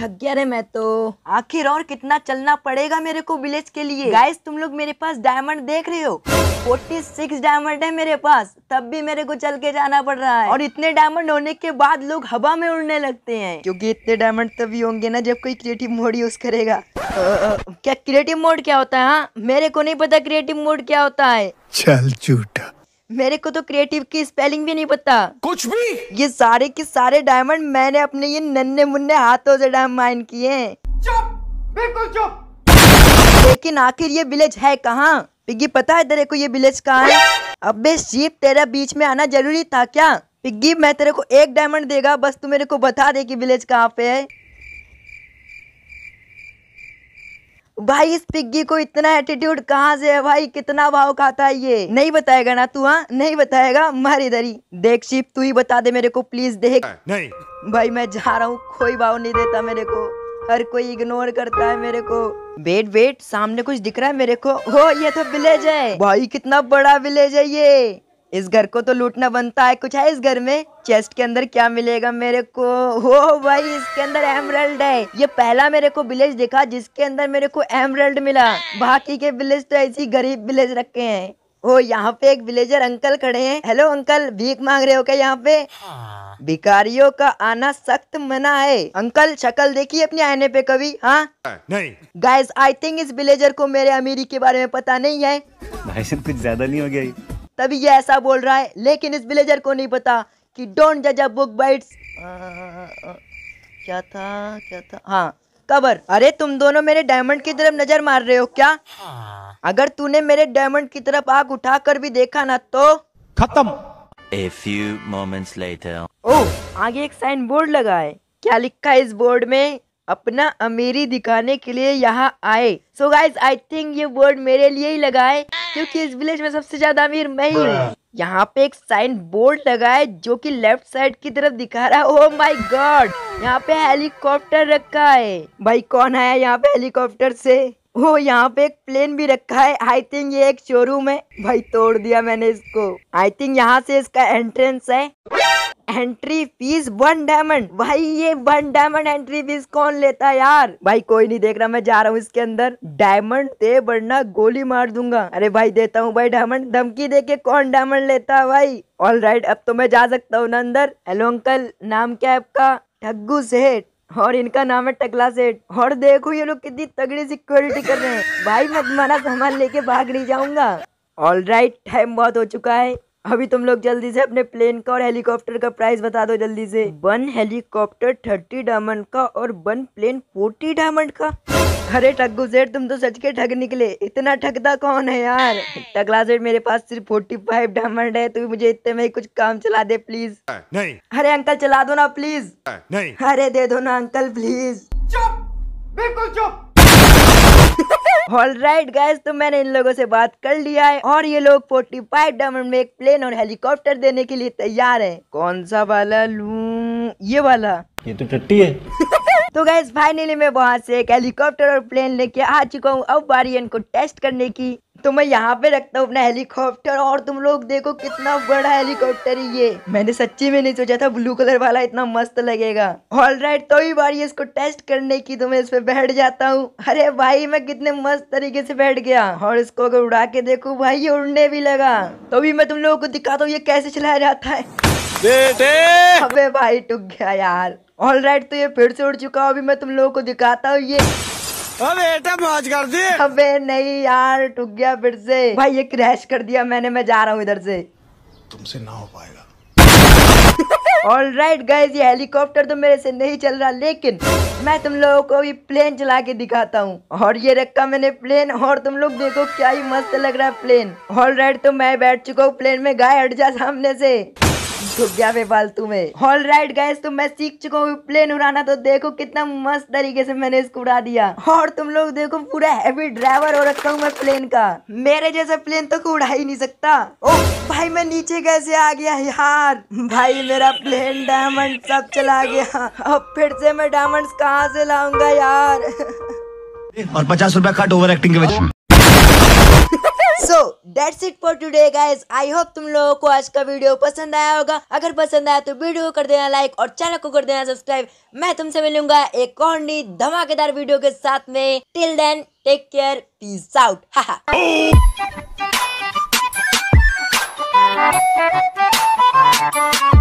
थक गया रे मैं तो आखिर और कितना चलना पड़ेगा मेरे को विलेज के लिए गाइस तुम लोग मेरे पास डायमंड देख रहे हो 46 सिक्स डायमंड है मेरे पास तब भी मेरे को चल के जाना पड़ रहा है और इतने डायमंड होने के बाद लोग हवा में उड़ने लगते हैं क्योंकि इतने डायमंड तभी होंगे ना जब कोई क्रिएटिव मोड यूज करेगा क्या क्रिएटिव मोड क्या होता है हा? मेरे को नहीं पता क्रिएटिव मोड क्या होता है चल झूठा मेरे को तो क्रिएटिव की स्पेलिंग भी नहीं पता कुछ भी ये सारे के सारे डायमंड मैंने अपने ये नन्हे मुन्ने हाथों से डायमंड माइन किए बिल्कुल चुप लेकिन आखिर ये विलेज है कहाँ पिग्गी पता है तेरे को ये विलेज कहाँ है अबे शिप तेरा बीच में आना जरूरी था क्या पिग्गी मैं तेरे को एक डायमंड देगा बस तू मेरे को बता दे कि विलेज कहाँ पे है भाई इस पिग्गी को इतना एटीट्यूड कहाँ से है भाई कितना भाव खाता है ये नहीं बताएगा ना तू हाँ नहीं बताएगा मर इधर ही देख शिप तू ही बता दे मेरे को प्लीज देख नहीं भाई मैं जा रहा हूँ कोई भाव नहीं देता मेरे को हर कोई इग्नोर करता है मेरे को वेट वेट सामने कुछ दिख रहा है मेरे को हो ये तो विलेज है भाई कितना बड़ा विलेज है ये इस घर को तो लूटना बनता है कुछ है इस घर में चेस्ट के अंदर क्या मिलेगा मेरे को हो भाई इसके अंदर एमरल्ड है ये पहला मेरे को विलेज देखा जिसके अंदर मेरे को एमरल्ड मिला बाकी के विलेज तो ऐसी गरीब विलेज रखे है ओ यहाँ पे एक विलेजर अंकल खड़े हैं हेलो अंकल भीख मांग रहे हो क्या यहाँ पे भिकारियों का आना सख्त मना है अंकल शक्ल देखी अपने आईने पे कभी हाँ नहीं गाइस आई थिंक इस विलेजर को मेरे अमीरी के बारे में पता नहीं है भाई कुछ ज्यादा नहीं हो गया तभी ये ऐसा बोल रहा है लेकिन इस विलेजर को नहीं पता कि डोंट जज अ बुक बाइट्स क्या था क्या था हाँ कबर अरे तुम दोनों मेरे डायमंड की तरफ नजर मार रहे हो क्या हाँ। अगर तूने मेरे डायमंड की तरफ आग उठा कर भी देखा ना तो खत्म A few moments later. ओ, आगे एक साइन बोर्ड लगा है क्या लिखा है इस बोर्ड में अपना अमीरी दिखाने के लिए यहाँ आए सो गाइज आई थिंक ये बोर्ड मेरे लिए ही लगाए क्योंकि इस विलेज में सबसे ज्यादा अमीर मैं ही हूँ हाँ। यहाँ पे एक साइन बोर्ड लगा है जो कि लेफ्ट साइड की तरफ दिखा रहा है ओ माय गॉड यहाँ पे हेलीकॉप्टर रखा है भाई कौन आया यहाँ पे हेलीकॉप्टर से ओ oh, यहाँ पे एक प्लेन भी रखा है आई थिंक ये एक शोरूम है भाई तोड़ दिया मैंने इसको आई थिंक यहाँ से इसका एंट्रेंस है एंट्री फीस वन डायमंड भाई ये वन डायमंड एंट्री फीस कौन लेता है यार भाई कोई नहीं देख रहा मैं जा रहा हूँ इसके अंदर डायमंड दे बढ़ना गोली मार दूंगा अरे भाई देता हूँ भाई डायमंड धमकी दे के कौन डायमंड लेता है भाई ऑल राइट अब तो मैं जा सकता हूँ ना अंदर हेलो अंकल नाम क्या है आपका ठग्गू सेठ और इनका नाम है टकला सेठ और देखो ये लोग कितनी तगड़ी सिक्योरिटी कर रहे हैं भाई मैं तुम्हारा सामान लेके भाग नहीं जाऊंगा ऑल राइट टाइम बहुत हो चुका है अभी तुम लोग जल्दी से अपने प्लेन का और हेलीकॉप्टर का प्राइस बता दो जल्दी से वन हेलीकॉप्टर थर्टी डायमंड का और वन प्लेन फोर्टी डायमंड का अरे ठग्गू सेठ तुम तो सच के ठग निकले इतना ठगता कौन है यार टगला सेठ मेरे पास सिर्फ फोर्टी फाइव डायमंड है तू मुझे इतने में कुछ काम चला दे प्लीज नहीं अरे अंकल चला दो ना प्लीज नहीं अरे दे दो ना अंकल प्लीज चुप बिल्कुल चुप ऑल राइट गैस तो मैंने इन लोगों से बात कर लिया है और ये लोग फोर्टी फाइव डायमंड में एक प्लेन और हेलीकॉप्टर देने के लिए तैयार है कौन सा वाला लू ये वाला ये तो टट्टी है तो गैस फाइनली मैं वहाँ से एक हेलीकॉप्टर और प्लेन लेके आ चुका हूँ अब बारी इनको टेस्ट करने की तो मैं यहाँ पे रखता हूँ अपना हेलीकॉप्टर और तुम लोग देखो कितना बड़ा हेलीकॉप्टर है ये मैंने सच्ची में नहीं सोचा था ब्लू कलर वाला इतना मस्त लगेगा ऑल राइट तो ही ये इसको टेस्ट करने की तो मैं इस पे बैठ जाता हूँ अरे भाई मैं कितने मस्त तरीके से बैठ गया और इसको अगर उड़ा के देखो भाई ये उड़ने भी लगा तो भी मैं तुम लोगों को दिखाता हूँ ये कैसे चलाया जाता है अबे भाई टूट गया यार ऑल राइट तो ये फिर से उड़ चुका हूँ अभी मैं तुम लोगों को दिखाता हूँ ये अब मौज कर दी अबे नहीं यार टूट गया फिर से भाई ये क्रैश कर दिया मैंने मैं जा रहा हूँ इधर से तुमसे ना हो पाएगा ऑल राइट गाइज ये हेलीकॉप्टर तो मेरे से नहीं चल रहा लेकिन मैं तुम लोगों को भी प्लेन चला के दिखाता हूँ और ये रखा मैंने प्लेन और तुम लोग देखो क्या ही मस्त लग रहा है प्लेन ऑल राइट तो मैं बैठ चुका हूँ प्लेन में गाय हट जा सामने से डूब गया बेफालतू में ऑल राइट गैस तो मैं सीख चुका हूँ प्लेन उड़ाना तो देखो कितना मस्त तरीके से मैंने इसको उड़ा दिया और तुम लोग देखो पूरा हैवी ड्राइवर हो रखा हूँ मैं प्लेन का मेरे जैसा प्लेन तो उड़ा ही नहीं सकता ओ भाई मैं नीचे कैसे आ गया यार भाई मेरा प्लेन डायमंड सब चला गया अब फिर से मैं डायमंड कहाँ से लाऊंगा यार और पचास रुपया कट ओवर एक्टिंग के वजह so that's it for today guys I hope तुम लोगों को आज का वीडियो पसंद आया होगा अगर पसंद आया तो वीडियो कर देना लाइक और चैनल को कर देना सब्सक्राइब मैं तुमसे मिलूंगा एक और नई धमाकेदार वीडियो के साथ में till then take care peace out हाहा